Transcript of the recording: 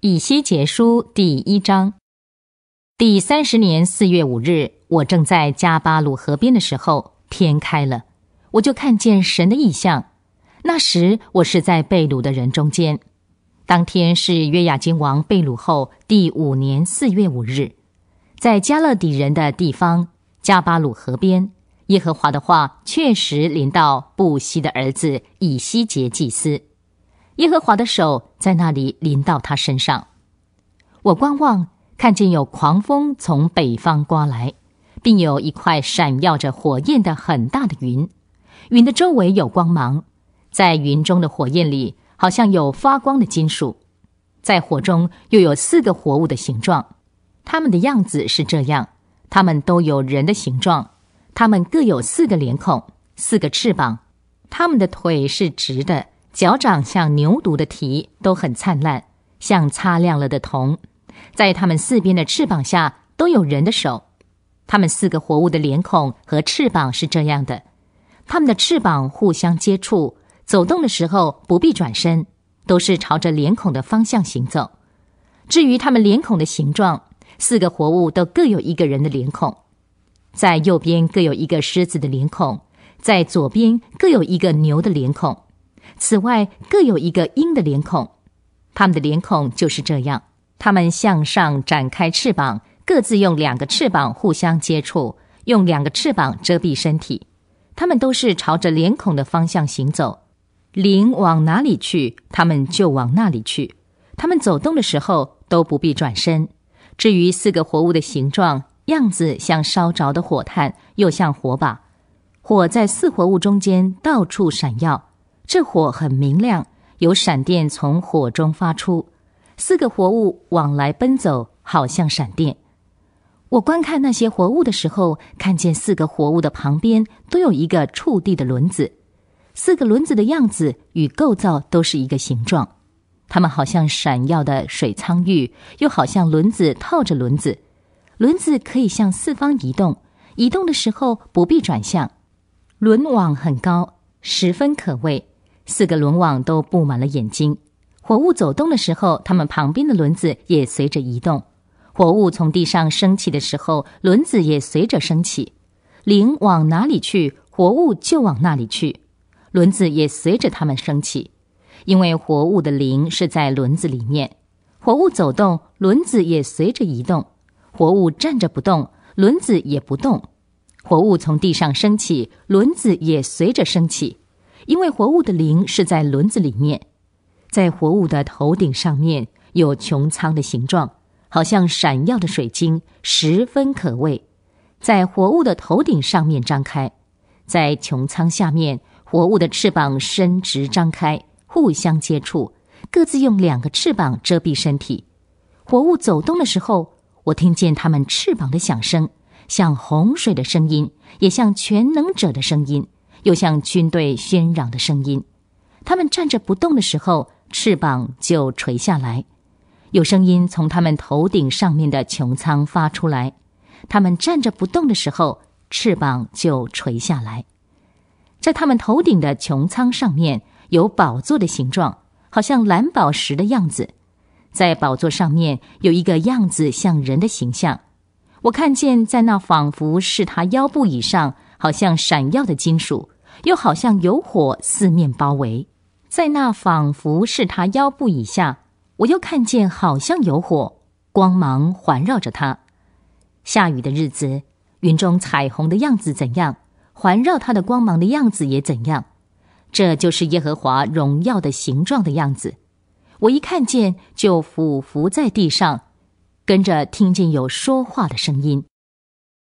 以西结书第一章，第三十年四月五日，我正在加巴鲁河边的时候，天开了，我就看见神的异象。那时我是在贝鲁的人中间。当天是约雅金王被掳后第五年四月五日，在加勒底人的地方加巴鲁河边，耶和华的话确实临到布西的儿子以西结祭司。耶和华的手在那里临到他身上。我观望，看见有狂风从北方刮来，并有一块闪耀着火焰的很大的云，云的周围有光芒，在云中的火焰里好像有发光的金属，在火中又有四个活物的形状，它们的样子是这样：它们都有人的形状，它们各有四个脸孔、四个翅膀，它们的腿是直的。脚掌像牛犊的蹄，都很灿烂，像擦亮了的铜。在它们四边的翅膀下都有人的手。它们四个活物的脸孔和翅膀是这样的：它们的翅膀互相接触，走动的时候不必转身，都是朝着脸孔的方向行走。至于它们脸孔的形状，四个活物都各有一个人的脸孔。在右边各有一个狮子的脸孔，在左边各有一个牛的脸孔。此外，各有一个鹰的脸孔，它们的脸孔就是这样。它们向上展开翅膀，各自用两个翅膀互相接触，用两个翅膀遮蔽身体。它们都是朝着脸孔的方向行走，灵往哪里去，它们就往那里去。它们走动的时候都不必转身。至于四个活物的形状，样子像烧着的火炭，又像火把，火在四活物中间到处闪耀。这火很明亮，有闪电从火中发出。四个活物往来奔走，好像闪电。我观看那些活物的时候，看见四个活物的旁边都有一个触地的轮子。四个轮子的样子与构造都是一个形状，它们好像闪耀的水苍玉，又好像轮子套着轮子。轮子可以向四方移动，移动的时候不必转向。轮网很高，十分可畏。四个轮网都布满了眼睛，活物走动的时候，它们旁边的轮子也随着移动；活物从地上升起的时候，轮子也随着升起。灵往哪里去，活物就往哪里去，轮子也随着它们升起。因为活物的灵是在轮子里面，活物走动，轮子也随着移动；活物站着不动，轮子也不动；活物从地上升起，轮子也随着升起。因为活物的灵是在轮子里面，在活物的头顶上面有穹苍的形状，好像闪耀的水晶，十分可畏。在活物的头顶上面张开，在穹苍下面，活物的翅膀伸直张开，互相接触，各自用两个翅膀遮蔽身体。活物走动的时候，我听见它们翅膀的响声，像洪水的声音，也像全能者的声音。又像军队喧嚷的声音，他们站着不动的时候，翅膀就垂下来。有声音从他们头顶上面的穹苍发出来。他们站着不动的时候，翅膀就垂下来。在他们头顶的穹苍上面有宝座的形状，好像蓝宝石的样子。在宝座上面有一个样子像人的形象。我看见在那仿佛是他腰部以上。好像闪耀的金属，又好像有火四面包围。在那仿佛是他腰部以下，我又看见好像有火光芒环绕着他。下雨的日子，云中彩虹的样子怎样，环绕它的光芒的样子也怎样。这就是耶和华荣耀的形状的样子。我一看见就俯伏在地上，跟着听见有说话的声音。